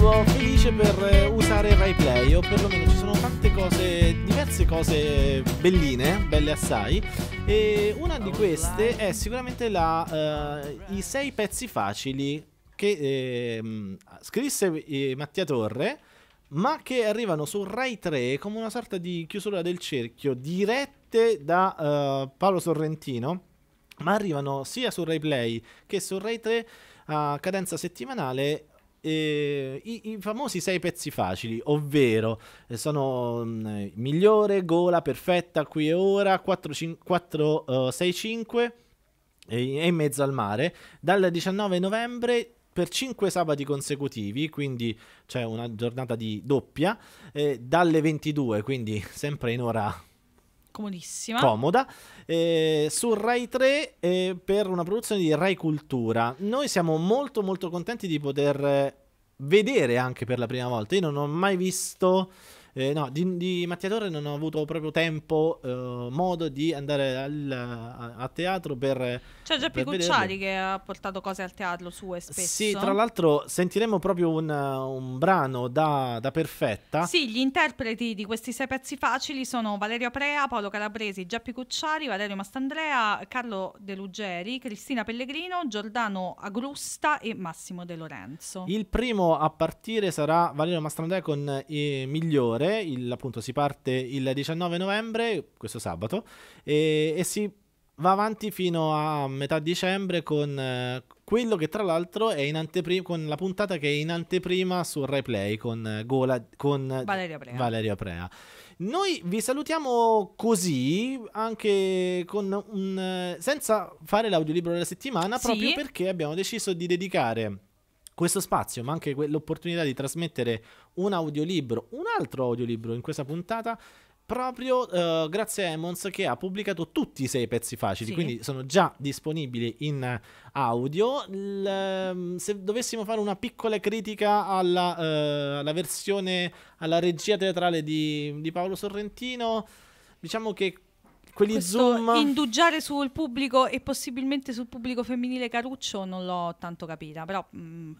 sono felice per eh, usare RaiPlay, o perlomeno ci sono tante cose, diverse cose belline, belle assai. E una di queste è sicuramente la, uh, i sei pezzi facili che eh, scrisse eh, Mattia Torre, ma che arrivano su Rai 3 come una sorta di chiusura del cerchio, dirette da uh, Paolo Sorrentino, ma arrivano sia su Rai Play che su Rai 3 a cadenza settimanale eh, i, i, famosi sei pezzi facili, ovvero eh, sono mh, mm, migliore, gola, perfetta, qui e ora, 4, 5, 4 uh, 6, 5 e, e in mezzo al mare, dal 19 novembre per 5 sabati consecutivi, quindi c'è una giornata di doppia, eh, dalle 22, quindi sempre in ora comodissima. Comoda. Eh, su Rai 3 eh, per una produzione di Rai Cultura. Noi siamo molto molto contenti di poter eh, vedere anche per la prima volta. Io non ho mai visto eh, no, di, di Mattiatore non ho avuto proprio tempo, eh, modo di andare al, a, a, teatro per... C'è già Picucciari che ha portato cose al teatro sue spesso. Sì, tra l'altro sentiremo proprio un, un brano da, da, Perfetta. Sì, gli interpreti di questi sei pezzi facili sono Valerio Prea, Paolo Calabresi, Geppi Cucciari, Valerio Mastandrea, Carlo De Ruggeri, Cristina Pellegrino, Giordano Agrusta e Massimo De Lorenzo. Il primo a partire sarà Valerio Mastandrea con i migliori ore, il, appunto si parte il 19 novembre, questo sabato, e, e si va avanti fino a metà dicembre con eh, quello che tra l'altro è in anteprima, con la puntata che è in anteprima su Replay con, eh, Gola, con Valeria Prea. Valeria Prea. Noi vi salutiamo così, anche un, eh, senza fare l'audiolibro della settimana, sì. proprio perché abbiamo deciso di dedicare questo spazio, ma anche que- l'opportunità di trasmettere un audiolibro, un altro audiolibro in questa puntata proprio uh, grazie a Emons che ha pubblicato tutti i sei pezzi facili, sì. quindi sono già disponibili in audio. L, ehm, se dovessimo fare una piccola critica alla, uh, alla versione, alla regia teatrale di, di, Paolo Sorrentino, diciamo che quelli Questo zoom... Indugiare sul pubblico e possibilmente sul pubblico femminile caruccio non l'ho tanto capita, però... Mh mm,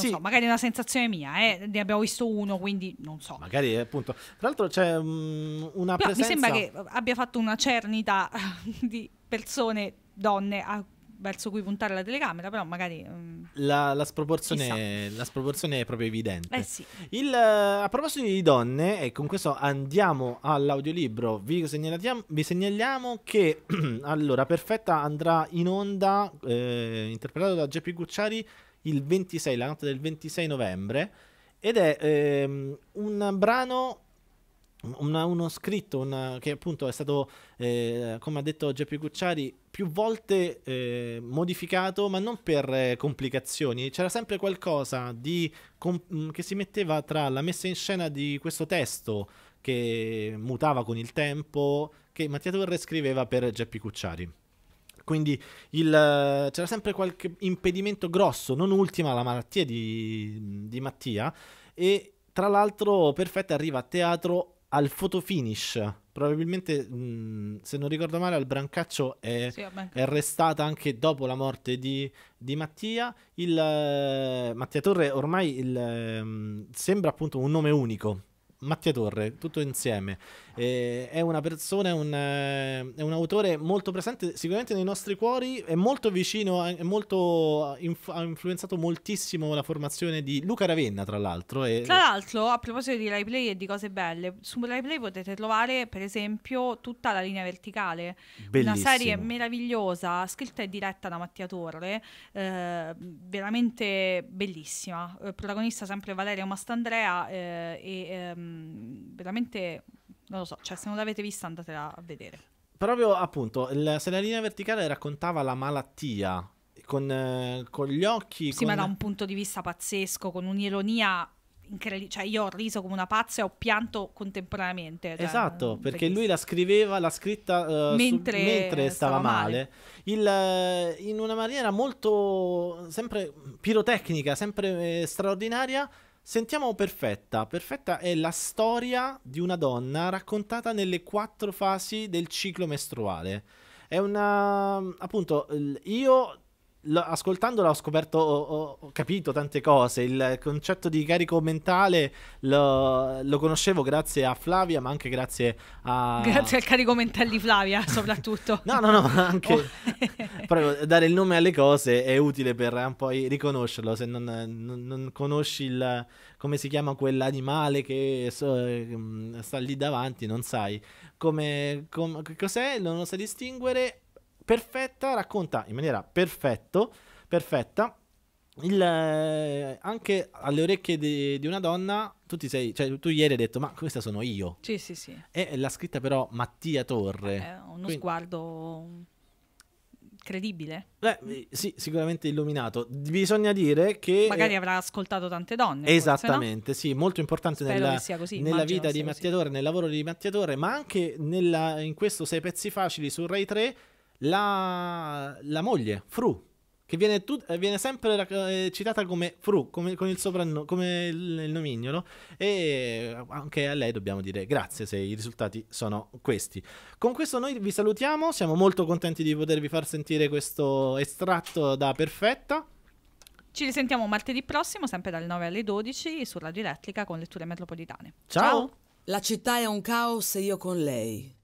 sì. so, magari è una sensazione mia, eh? ne abbiamo visto uno, quindi non so. Magari eh, appunto. Tra l'altro c'è um, una Però presenza... Mi sembra che abbia fatto una cernita di persone, donne, a verso cui puntare la telecamera, però magari... Mm, la, la, sproporzione, la, sproporzione, è proprio evidente. Eh sì. Il, eh, a proposito di donne, e con questo andiamo all'audiolibro, vi, vi segnaliamo che, allora, Perfetta andrà in onda, eh, interpretato da Geppi Gucciari, il 26, la notte del 26 novembre, ed è ehm, un brano una, uno scritto una, che appunto è stato, eh, come ha detto Geppi Cucciari, più volte eh, modificato, ma non per eh, complicazioni. C'era sempre qualcosa di, com- mm, che si metteva tra la messa in scena di questo testo che mutava con il tempo, che Mattia Torre scriveva per Geppi Cucciari. Quindi il, c'era sempre qualche impedimento grosso, non ultima la malattia di, di Mattia. E tra l'altro, Perfetta arriva a teatro al fotofinish. Probabilmente, se non ricordo male, al Brancaccio è, sì, è restata anche dopo la morte di, di Mattia. Il, Mattia Torre ormai il, sembra appunto un nome unico Mattia Torre, tutto insieme. Eh, è una persona, è un, eh, è un, autore molto presente sicuramente nei nostri cuori, è molto vicino, è molto, inf- ha influenzato moltissimo la formazione di Luca Ravenna, tra l'altro. E... Tra l'altro, a proposito di RaiPlay e di cose belle, su RaiPlay potete trovare, per esempio, tutta la linea verticale, Bellissimo. una serie meravigliosa, scritta e diretta da Mattia Torre, eh, veramente bellissima. Eh, protagonista sempre Valerio Mastandrea eh, e... Ehm, Ehm, veramente non lo so, cioè se non l'avete vista andatela a vedere. Proprio appunto, il, se la linea verticale raccontava la malattia con, eh, con gli occhi... Sì, con... ma da un punto di vista pazzesco, con un'ironia incredibile. Cioè io ho riso come una pazza e ho pianto contemporaneamente. Cioè, esatto, mm, perché lui la scriveva, la scritta uh, mentre, su, mentre, stava, stava male, male. Il, eh, in una maniera molto sempre pirotecnica, sempre eh, straordinaria Sentiamo Perfetta. Perfetta è la storia di una donna raccontata nelle quattro fasi del ciclo mestruale. È una... appunto, io ascoltandolo ho scoperto, ho, ho, capito tante cose. Il concetto di carico mentale lo, lo, conoscevo grazie a Flavia, ma anche grazie a. Grazie al carico mentale di Flavia, soprattutto. no, no, no, anche. Oh. proprio dare il nome alle cose è utile per eh, poi riconoscerlo. Se non, non, non conosci il. come si chiama quell'animale che so, ehm, sta lì davanti, non sai come, com, cos'è, non lo sa distinguere perfetta, racconta in maniera perfetto, perfetta il, eh, anche alle orecchie di, di una donna, tu, sei, cioè, tu, ieri hai detto: Ma questa sono io. Sì, sì, sì. E l'ha scritta però Mattia Torre. Eh, uno Quindi, sguardo credibile. Beh, eh, sì, sicuramente illuminato. Bisogna dire che. Eh, Magari eh, avrà ascoltato tante donne. Esattamente, forse, no? sì, molto importante Spero nella, così, nella vita di Mattia Torre, nel lavoro di Mattia Torre, ma anche nella, in questo Sei pezzi facili su Rai 3 la, la moglie, Fru, che viene, tut- eh, viene sempre eh, citata come Fru, come, con il sopranno- come il, il nomignolo, e anche a lei dobbiamo dire grazie se i risultati sono questi. Con questo noi vi salutiamo, siamo molto contenti di potervi far sentire questo estratto da Perfetta. Ci risentiamo martedì prossimo, sempre dalle 9 alle 12, sulla Radio Elettrica con letture metropolitane. Ciao! Ciao. La città è un caos e io con lei.